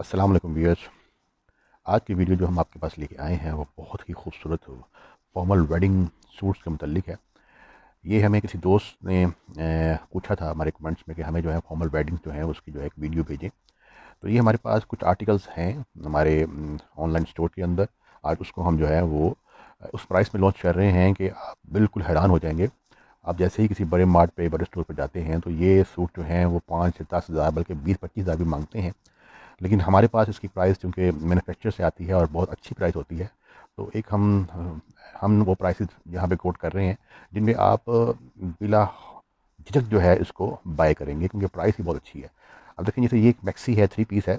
वालेकुम व्यूअर्स आज की वीडियो जो हम आपके पास लेके आए हैं वो बहुत ही खूबसूरत फॉर्मल वेडिंग सूट्स के मतलब है ये हमें किसी दोस्त ने पूछा था हमारे कमेंट्स में कि हमें जो है फॉर्मल वेडिंग जो है उसकी जो है एक वीडियो भेजें तो ये हमारे पास कुछ आर्टिकल्स हैं हमारे ऑनलाइन स्टोर के अंदर आज उसको हम जो है वो उस प्राइस में लॉन्च कर रहे हैं कि आप बिल्कुल हैरान हो जाएंगे आप जैसे ही किसी बड़े मार्ट पे बड़े स्टोर पर जाते हैं तो ये सूट जो हैं वो पाँच से दस हज़ार बल्कि बीस पच्चीस हज़ार भी मांगते हैं लेकिन हमारे पास इसकी प्राइस चूँकि मैनुफेक्चर से आती है और बहुत अच्छी प्राइस होती है तो एक हम हम वो प्राइस यहाँ पे कोट कर रहे हैं जिनमें आप बिला झिझक जो है इसको बाय करेंगे क्योंकि प्राइस ही बहुत अच्छी है अब देखें जैसे ये एक मैक्सी है थ्री पीस है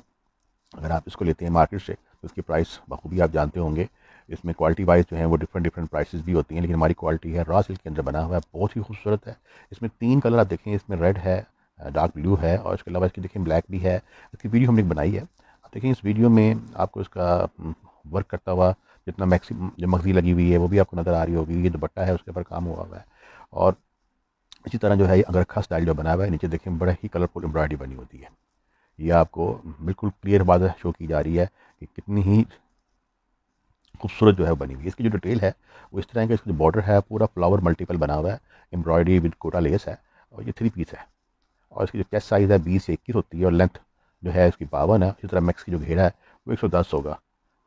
अगर आप इसको लेते हैं मार्केट से तो इसकी प्राइस बखूबी आप जानते होंगे इसमें क्वालिटी वाइज जो है वो डिफरेंट डिफरेंट प्राइसेस भी होती हैं लेकिन हमारी क्वालिटी है रॉ सिल्क के अंदर बना हुआ है बहुत ही खूबसूरत है इसमें तीन कलर आप देखें इसमें रेड है डार्क ब्लू है और इसके अलावा इसकी देखें ब्लैक भी है इसकी वीडियो हमने बनाई है आप देखें इस वीडियो में आपको इसका वर्क हम्म, करता हुआ जितना मैक्सिम जो मगजी लगी हुई है वो भी आपको नज़र आ रही होगी ये दुपट्टा है उसके ऊपर काम हुआ हुआ है और इसी तरह जो है अगर खास स्टाइल जो बना हुआ है नीचे देखें बड़ा ही कलरफुल एम्ब्रॉयडरी बनी होती है ये आपको बिल्कुल क्लियर बात शो की जा रही है कि कितनी ही खूबसूरत जो है बनी हुई है इसकी जो डिटेल है वो इस तरह का इसका जो बॉर्डर है पूरा फ्लावर मल्टीपल बना हुआ है एम्ब्रॉयडरी विद कोटा लेस है और ये थ्री पीस है और इसकी जो चेस्ट साइज़ है बीस से इक्कीस होती है और लेंथ जो है इसकी बावन है इसी तरह मैक्स की जो घेरा है वो एक सौ दस होगा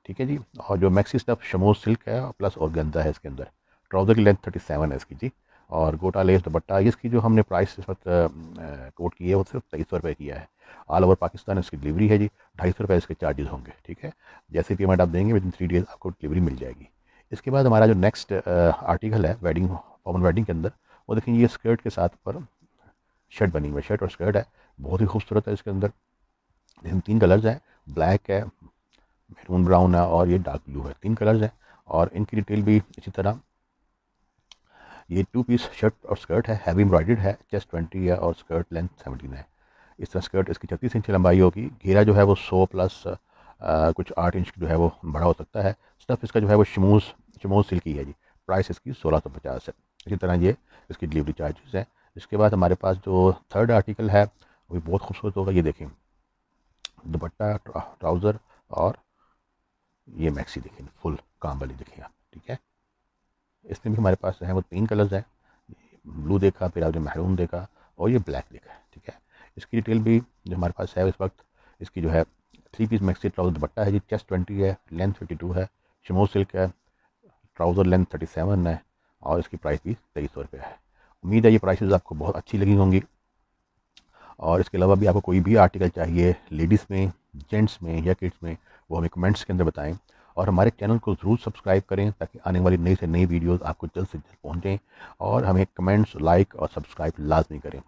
ठीक है जी और जो मैक्सी स्टफ शमोज सिल्क है और प्लस और गंदा है इसके अंदर ट्राउज़र की लेंथ थर्टी सेवन है इसकी जी और गोटा लेस दुपट्टा इसकी जो हमने प्राइस इस वक्त कोट की है वो सिर्फ तेईस सौ रुपये किया है ऑल ओवर पाकिस्तान इसकी डिलीवरी है जी ढाई सौ रुपये इसके चार्जेस होंगे ठीक है जैसे पेमेंट आप देंगे विद इन थ्री डेज़ आपको डिलीवरी मिल जाएगी इसके बाद हमारा जो नेक्स्ट आर्टिकल है वेडिंग फॉर्मल वेडिंग के अंदर वो देखें ये स्कर्ट के साथ पर शर्ट बनी हुई शर्ट और स्कर्ट है बहुत ही खूबसूरत है इसके अंदर लेकिन तीन कलर्स हैं ब्लैक है मेहरून ब्राउन है और ये डार्क ब्लू है तीन कलर्स हैं और इनकी डिटेल भी इसी तरह ये टू पीस शर्ट और स्कर्ट है हैवी एम्ब्रॉयड है चेस्ट ट्वेंटी है और स्कर्ट लेंथ सेवनटीन है इस तरह स्कर्ट इसकी छत्तीस इंच लंबाई होगी घेरा जो है वो सौ प्लस आ, कुछ आठ इंच जो है वो बड़ा हो सकता है स्टफ़ इसका जो है वो शमोज शमूज सिल्की है जी प्राइस इसकी सोलह सौ पचास है इसी तरह ये इसकी डिलीवरी चार्जेस हैं इसके बाद हमारे पास जो थर्ड आर्टिकल है वो भी बहुत खूबसूरत होगा ये देखें दुपट्टा ट्राउज़र और ये मैक्सी देखें फुल काम वाली देखें आप ठीक है इसमें भी हमारे पास है वो तीन कलर्स हैं ब्लू देखा फिर आपने महरून देखा और ये ब्लैक देखा है ठीक है इसकी डिटेल भी जो हमारे पास है इस वक्त इसकी जो है three piece maxi trouser dupatta है जी चेस्ट ट्वेंटी है लेंथ फिफ्टी टू है शमो सिल्क है ट्राउज़र लेंथ थर्टी सेवन है और इसकी प्राइस भी तेईस सौ रुपये है उम्मीद है ये प्राइसेस आपको बहुत अच्छी लगी होंगी और इसके अलावा भी आपको कोई भी आर्टिकल चाहिए लेडीज़ में जेंट्स में या किड्स में वो हमें कमेंट्स के अंदर बताएं और हमारे चैनल को ज़रूर सब्सक्राइब करें ताकि आने वाली नई से नई वीडियोस आपको जल्द से जल्द पहुँचें और हमें कमेंट्स लाइक और सब्सक्राइब लाजमी करें